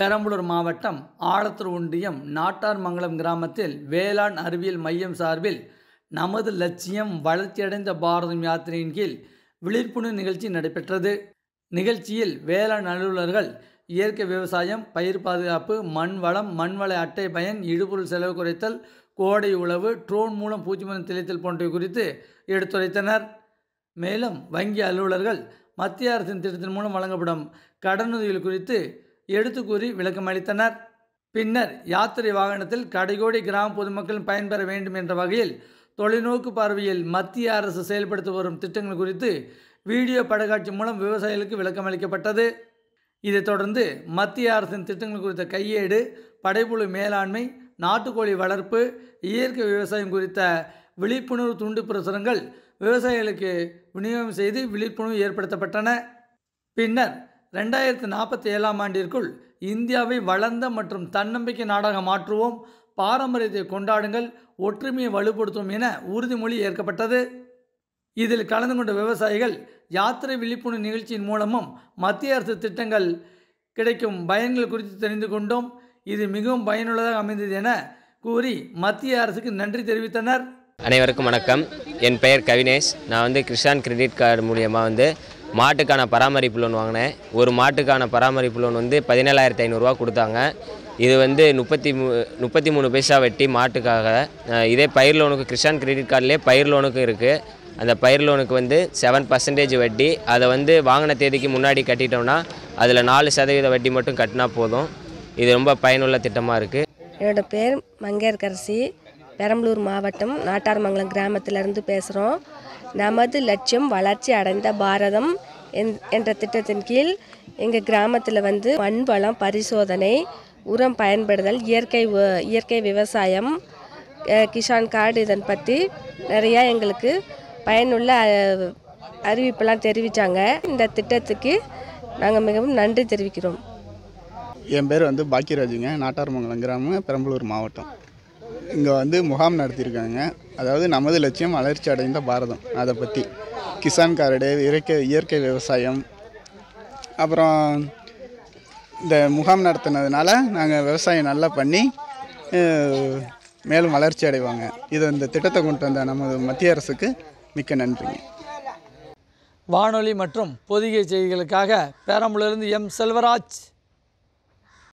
பெரம்பலூர் மாவட்டம் ஆலத்தூர் ஒன்றியம் நாட்டார்மங்கலம் கிராமத்தில் வேளாண் அறிவியல் மையம் சார்பில் நமது லட்சியம் வளர்ச்சியடைந்த பாரதம் யாத்திரையின் கீழ் விழிப்புணர்வு நிகழ்ச்சி நடைபெற்றது நிகழ்ச்சியில் வேளாண் அலுவலர்கள் இயற்கை விவசாயம் பயிர் பாதுகாப்பு மண் வளம் மண்வள அட்டை பயன் இடுபொருள் செலவு குறைத்தல் கோடை உழவு ட்ரோன் மூலம் பூச்சி மருந்து தெளித்தல் போன்றவை குறித்து எடுத்துரைத்தனர் மேலும் வங்கி அலுவலர்கள் மத்திய அரசின் திட்டத்தின் மூலம் வழங்கப்படும் கடனுதவிகள் குறித்து எடுத்து கூறி விளக்கமளித்தனர் பின்னர் யாத்திரை வாகனத்தில் கடைகோடி கிராம பொதுமக்கள் பயன்பெற வேண்டும் என்ற வகையில் தொலைநோக்கு பார்வையில் மத்திய அரசு செயல்படுத்தி வரும் திட்டங்கள் குறித்து வீடியோ படக்காட்சி மூலம் விவசாயிகளுக்கு விளக்கமளிக்கப்பட்டது இதைத் தொடர்ந்து மத்திய அரசின் திட்டங்கள் குறித்த கையேடு படைப்புழு மேலாண்மை நாட்டுக்கோழி வளர்ப்பு இயற்கை விவசாயம் குறித்த விழிப்புணர்வு துண்டு பிரசுரங்கள் விவசாயிகளுக்கு விநியோகம் செய்து விழிப்புணர்வு ஏற்படுத்தப்பட்டன பின்னர் ரெண்டாயிரத்தி நாற்பத்தி ஏழாம் ஆண்டிற்குள் இந்தியாவை வளர்ந்த மற்றும் தன்னம்பிக்கை நாடாக மாற்றுவோம் பாரம்பரியத்தை கொண்டாடுங்கள் ஒற்றுமையை வலுப்படுத்தும் என உறுதிமொழி ஏற்கப்பட்டது இதில் கலந்து கொண்ட விவசாயிகள் யாத்திரை விழிப்புணர்வு நிகழ்ச்சியின் மூலமும் மத்திய அரசு திட்டங்கள் கிடைக்கும் பயன்கள் குறித்து தெரிந்து கொண்டோம் இது மிகவும் பயனுள்ளதாக அமைந்தது என கூறி மத்திய அரசுக்கு நன்றி தெரிவித்தனர் அனைவருக்கும் வணக்கம் என் பெயர் கவினேஷ் நான் வந்து கிருஷான் கிரெடிட் கார்டு மூலியமாக வந்து மாட்டுக்கான பராமரிப்பு லோன் வாங்கினேன் ஒரு மாட்டுக்கான பராமரிப்பு லோன் வந்து பதினேழாயிரத்தி ஐநூறுரூவா கொடுத்தாங்க இது வந்து முப்பத்தி மூ முப்பத்தி மூணு பைசா வெட்டி மாட்டுக்காக இதே பயிர் லோனுக்கு கிருஷான் கிரெடிட் கார்டிலே பயிர் லோனுக்கு இருக்குது அந்த பயிர் லோனுக்கு வந்து செவன் பர்சன்டேஜ் வட்டி அதை வந்து வாங்கின தேதிக்கு முன்னாடி கட்டிட்டோம்னா அதில் நாலு சதவீத வட்டி மட்டும் கட்டினா போதும் இது ரொம்ப பயனுள்ள திட்டமாக இருக்குது என்னோடய பேர் மங்கையர்கரசி பெரம்பலூர் மாவட்டம் நாட்டார்மங்கலம் கிராமத்திலிருந்து பேசுகிறோம் நமது லட்சியம் வளர்ச்சி அடைந்த பாரதம் என்ற திட்டத்தின் கீழ் எங்கள் கிராமத்தில் வந்து மண் வளம் பரிசோதனை உரம் பயன்படுதல் இயற்கை இயற்கை விவசாயம் கிஷான் கார்டு இதன் பற்றி நிறையா எங்களுக்கு பயனுள்ள அறிவிப்பெல்லாம் தெரிவித்தாங்க இந்த திட்டத்துக்கு நாங்கள் மிகவும் நன்றி தெரிவிக்கிறோம் என் பேர் வந்து பாக்கியராஜுங்க நாட்டார்மங்கலம் கிராமம் பெரம்பலூர் மாவட்டம் இங்கே வந்து முகாம் நடத்தியிருக்காங்க அதாவது நமது லட்சியம் வளர்ச்சி அடைந்த பாரதம் அதை பற்றி கிசான் கார்டு இயற்கை இயற்கை விவசாயம் அப்புறம் இந்த முகாம் நடத்தினதுனால நாங்கள் விவசாயம் நல்லா பண்ணி மேலும் வளர்ச்சி அடைவாங்க இதை இந்த திட்டத்தை கொண்டு வந்த நமது மத்திய அரசுக்கு மிக்க நன்றி வானொலி மற்றும் பொதிகை செய்திகளுக்காக பேரம்புலிருந்து எம் செல்வராஜ்